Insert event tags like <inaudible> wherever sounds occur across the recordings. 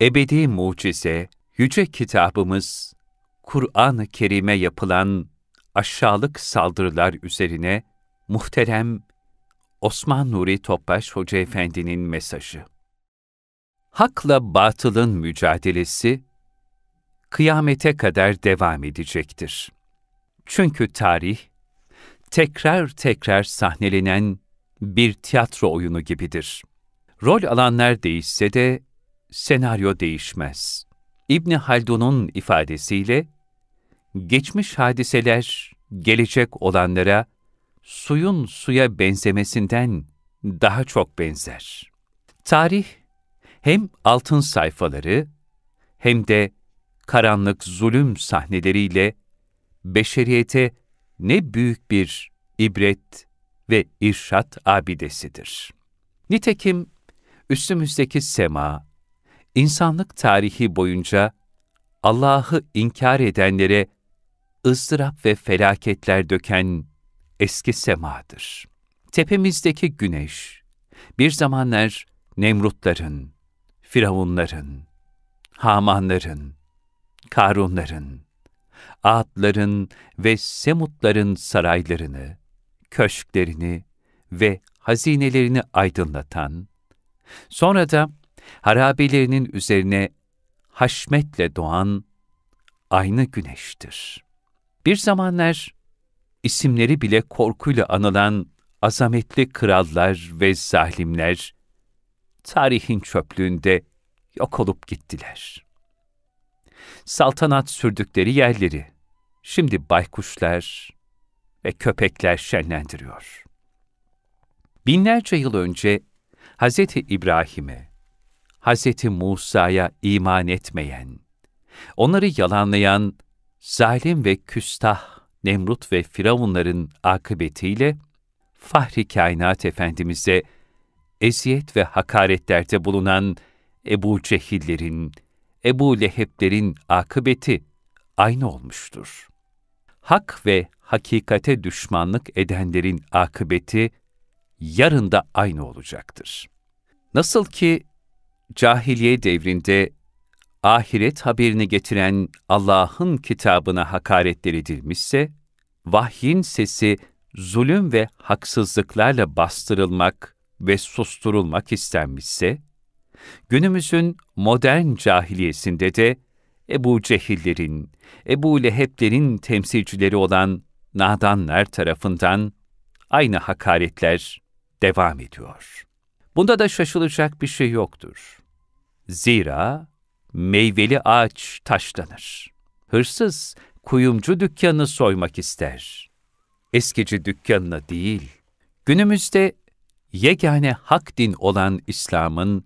ebedi mucize, yüce kitabımız, Kur'an-ı Kerim'e yapılan aşağılık saldırılar üzerine muhterem Osman Nuri Topbaş Hoca Efendi'nin mesajı. Hakla batılın mücadelesi kıyamete kadar devam edecektir. Çünkü tarih tekrar tekrar sahnelenen bir tiyatro oyunu gibidir. Rol alanlar değişse de senaryo değişmez. İbni Haldun'un ifadesiyle, geçmiş hadiseler gelecek olanlara suyun suya benzemesinden daha çok benzer. Tarih hem altın sayfaları hem de karanlık zulüm sahneleriyle beşeriyete ne büyük bir ibret ve irşat abidesidir. Nitekim üstümüzdeki sema, insanlık tarihi boyunca Allah'ı inkar edenlere ızdırap ve felaketler döken eski semadır. Tepemizdeki güneş, bir zamanlar Nemrutların, Firavunların, Hamanların, Karunların, Adların ve Semutların saraylarını, köşklerini ve hazinelerini aydınlatan, sonra da harabelerinin üzerine haşmetle doğan aynı güneştir. Bir zamanlar isimleri bile korkuyla anılan azametli krallar ve zalimler, tarihin çöplüğünde yok olup gittiler. Saltanat sürdükleri yerleri, şimdi baykuşlar ve köpekler şenlendiriyor. Binlerce yıl önce Hz. İbrahim'e, Hz. Musa'ya iman etmeyen, onları yalanlayan, zalim ve küstah Nemrut ve Firavunların akıbetiyle Fahri Kainat Efendimiz'e eziyet ve hakaretlerde bulunan Ebu Cehillerin, Ebu Leheplerin akıbeti aynı olmuştur. Hak ve hakikate düşmanlık edenlerin akıbeti yarın da aynı olacaktır. Nasıl ki cahiliye devrinde ahiret haberini getiren Allah'ın kitabına hakaretler edilmişse, vahyin sesi zulüm ve haksızlıklarla bastırılmak ve susturulmak istenmişse, günümüzün modern cahiliyesinde de Ebu Cehillerin, Ebu Leheplerin temsilcileri olan nadanlar tarafından aynı hakaretler devam ediyor. Bunda da şaşılacak bir şey yoktur. Zira meyveli ağaç taşlanır. Hırsız kuyumcu dükkanını soymak ister. Eskici dükkanına değil. Günümüzde yegane hak din olan İslam'ın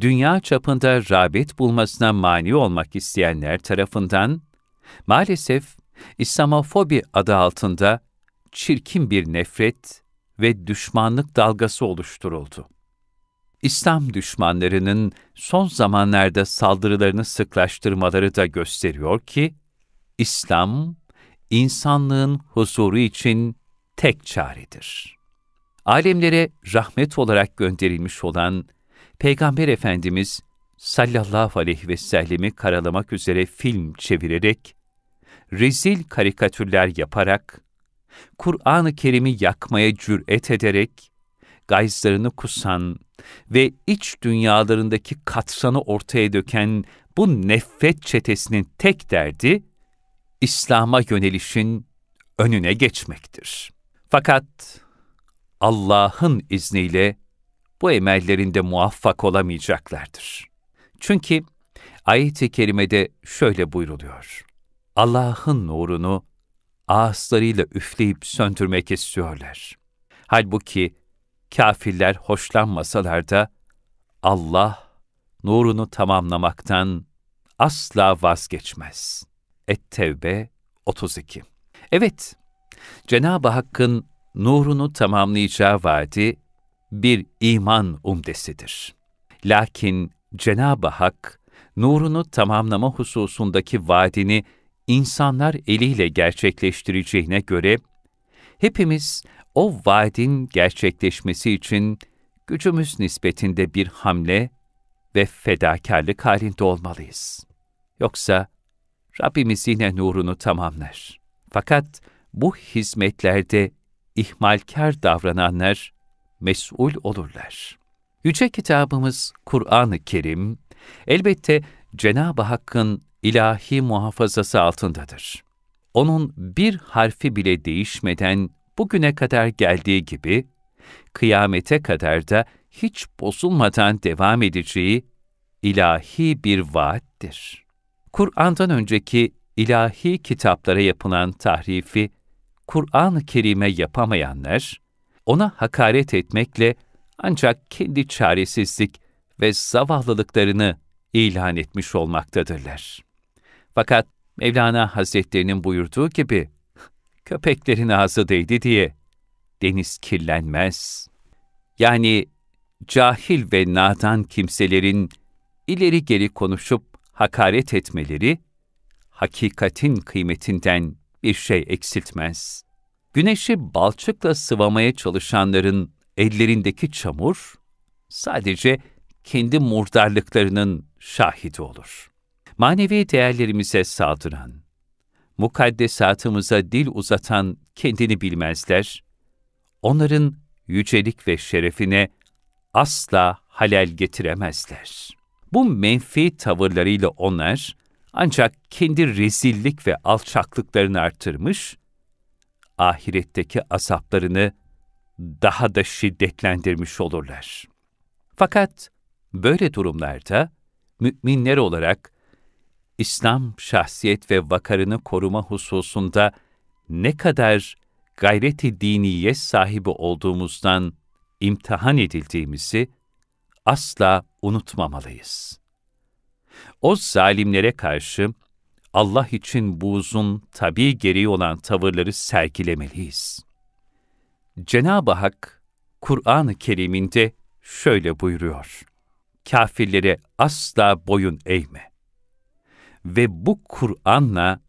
dünya çapında rağbet bulmasına mani olmak isteyenler tarafından maalesef İslamofobi adı altında çirkin bir nefret ve düşmanlık dalgası oluşturuldu. İslam düşmanlarının son zamanlarda saldırılarını sıklaştırmaları da gösteriyor ki, İslam, insanlığın huzuru için tek çaredir. Alemlere rahmet olarak gönderilmiş olan Peygamber Efendimiz sallallahu aleyhi ve sellemi karalamak üzere film çevirerek, rezil karikatürler yaparak, Kur'an-ı Kerim'i yakmaya cüret ederek, gayzlarını kusan ve iç dünyalarındaki katsanı ortaya döken bu nefret çetesinin tek derdi, İslam'a yönelişin önüne geçmektir. Fakat Allah'ın izniyle bu emellerinde muvaffak olamayacaklardır. Çünkü ayet-i kerimede şöyle buyruluyor. Allah'ın nurunu ağızlarıyla üfleyip söndürmek istiyorlar. Halbuki kafirler hoşlanmasalar da Allah nurunu tamamlamaktan asla vazgeçmez. Et-Tevbe 32 Evet, Cenab-ı Hakk'ın nurunu tamamlayacağı vaadi bir iman umdesidir. Lakin Cenab-ı Hak, nurunu tamamlama hususundaki vaadini insanlar eliyle gerçekleştireceğine göre Hepimiz o vaadin gerçekleşmesi için gücümüz nispetinde bir hamle ve fedakarlık halinde olmalıyız. Yoksa Rabbimiz yine nurunu tamamlar. Fakat bu hizmetlerde ihmalkar davrananlar mesul olurlar. Yüce kitabımız Kur'an-ı Kerim, elbette Cenab-ı Hakk'ın ilahi muhafazası altındadır onun bir harfi bile değişmeden bugüne kadar geldiği gibi, kıyamete kadar da hiç bozulmadan devam edeceği ilahi bir vaattir. Kur'an'dan önceki ilahi kitaplara yapılan tahrifi, Kur'an-ı Kerim'e yapamayanlar, ona hakaret etmekle ancak kendi çaresizlik ve zavallılıklarını ilan etmiş olmaktadırlar. Fakat Mevlana Hazretlerinin buyurduğu gibi, <laughs> köpeklerin ağzı değdi diye deniz kirlenmez. Yani cahil ve nadan kimselerin ileri geri konuşup hakaret etmeleri, hakikatin kıymetinden bir şey eksiltmez. Güneşi balçıkla sıvamaya çalışanların ellerindeki çamur, sadece kendi murdarlıklarının şahidi olur. Manevi değerlerimize saldıran, mukaddesatımıza dil uzatan kendini bilmezler, onların yücelik ve şerefine asla halel getiremezler. Bu menfi tavırlarıyla onlar ancak kendi rezillik ve alçaklıklarını arttırmış, ahiretteki azaplarını daha da şiddetlendirmiş olurlar. Fakat böyle durumlarda müminler olarak İslam şahsiyet ve vakarını koruma hususunda ne kadar gayreti diniye sahibi olduğumuzdan imtihan edildiğimizi asla unutmamalıyız. O zalimlere karşı Allah için buğzun tabi gereği olan tavırları sergilemeliyiz. Cenab-ı Hak, Kur'an-ı Kerim'inde şöyle buyuruyor. Kafirlere asla boyun eğme ve bu Kur'an'la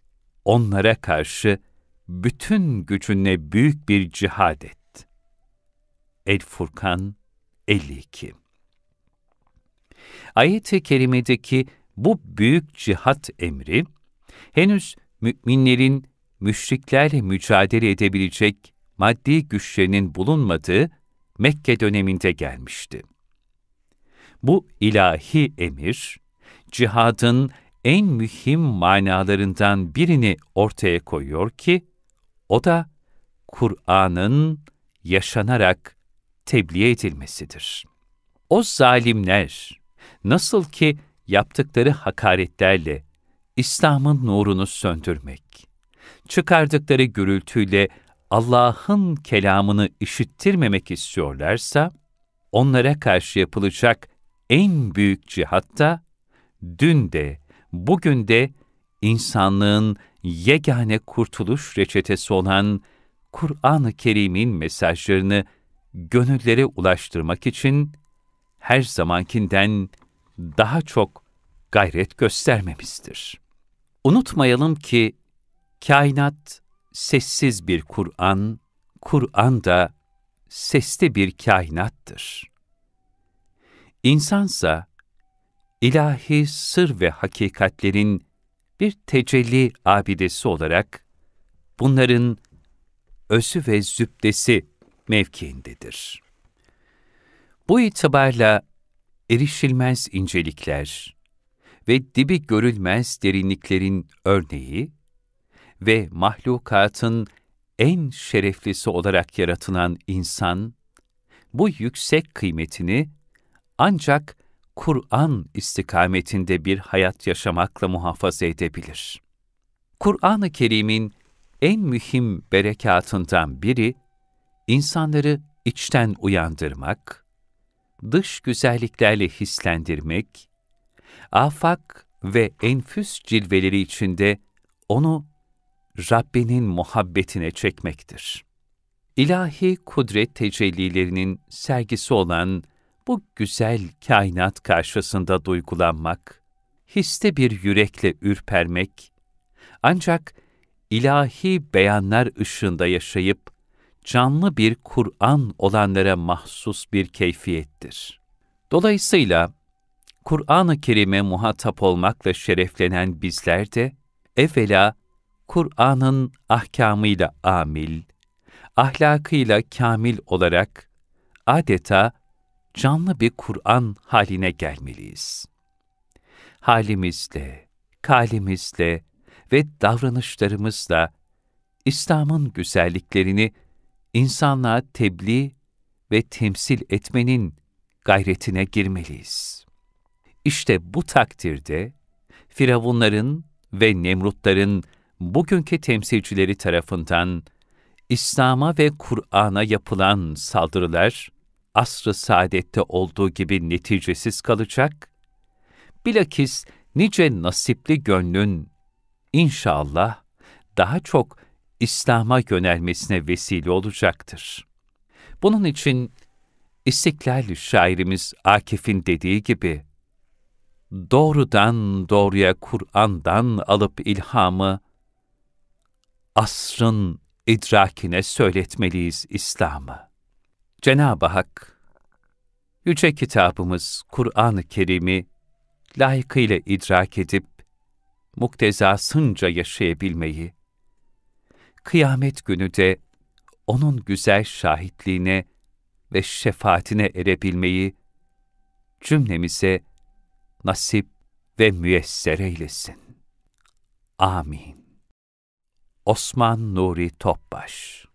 onlara karşı bütün gücünle büyük bir cihad et. El-Furkan 52 Ayet-i kerimedeki bu büyük cihat emri, henüz müminlerin müşriklerle mücadele edebilecek maddi güçlerinin bulunmadığı Mekke döneminde gelmişti. Bu ilahi emir, cihadın en mühim manalarından birini ortaya koyuyor ki, o da Kur'an'ın yaşanarak tebliğ edilmesidir. O zalimler nasıl ki yaptıkları hakaretlerle İslam'ın nurunu söndürmek, çıkardıkları gürültüyle Allah'ın kelamını işittirmemek istiyorlarsa, onlara karşı yapılacak en büyük cihatta, dün de, bugün de insanlığın yegane kurtuluş reçetesi olan Kur'an-ı Kerim'in mesajlarını gönüllere ulaştırmak için her zamankinden daha çok gayret göstermemizdir. Unutmayalım ki kainat sessiz bir Kur'an, Kur'an da sesli bir kainattır. İnsansa ilahi sır ve hakikatlerin bir tecelli abidesi olarak bunların özü ve zübdesi mevkiindedir. Bu itibarla erişilmez incelikler ve dibi görülmez derinliklerin örneği ve mahlukatın en şereflisi olarak yaratılan insan, bu yüksek kıymetini ancak Kur'an istikametinde bir hayat yaşamakla muhafaza edebilir. Kur'an-ı Kerim'in en mühim berekatından biri, insanları içten uyandırmak, dış güzelliklerle hislendirmek, afak ve enfüs cilveleri içinde onu Rabbinin muhabbetine çekmektir. İlahi kudret tecellilerinin sergisi olan bu güzel kainat karşısında duygulanmak, histe bir yürekle ürpermek, ancak ilahi beyanlar ışığında yaşayıp canlı bir Kur'an olanlara mahsus bir keyfiyettir. Dolayısıyla Kur'an-ı Kerim'e muhatap olmakla şereflenen bizler de evvela Kur'an'ın ahkamıyla amil, ahlakıyla kamil olarak adeta canlı bir Kur'an haline gelmeliyiz. Halimizle, kalimizle ve davranışlarımızla İslam'ın güzelliklerini insanlığa tebliğ ve temsil etmenin gayretine girmeliyiz. İşte bu takdirde Firavunların ve Nemrutların bugünkü temsilcileri tarafından İslam'a ve Kur'an'a yapılan saldırılar asr-ı saadette olduğu gibi neticesiz kalacak, bilakis nice nasipli gönlün inşallah daha çok İslam'a yönelmesine vesile olacaktır. Bunun için İstiklal şairimiz Akif'in dediği gibi, doğrudan doğruya Kur'an'dan alıp ilhamı, asrın idrakine söyletmeliyiz İslam'ı. Cenab-ı Hak, Yüce Kitabımız Kur'an-ı Kerim'i layıkıyla idrak edip, muktezasınca yaşayabilmeyi, kıyamet günü de O'nun güzel şahitliğine ve şefaatine erebilmeyi cümlemize nasip ve müyesser eylesin. Amin. Osman Nuri Topbaş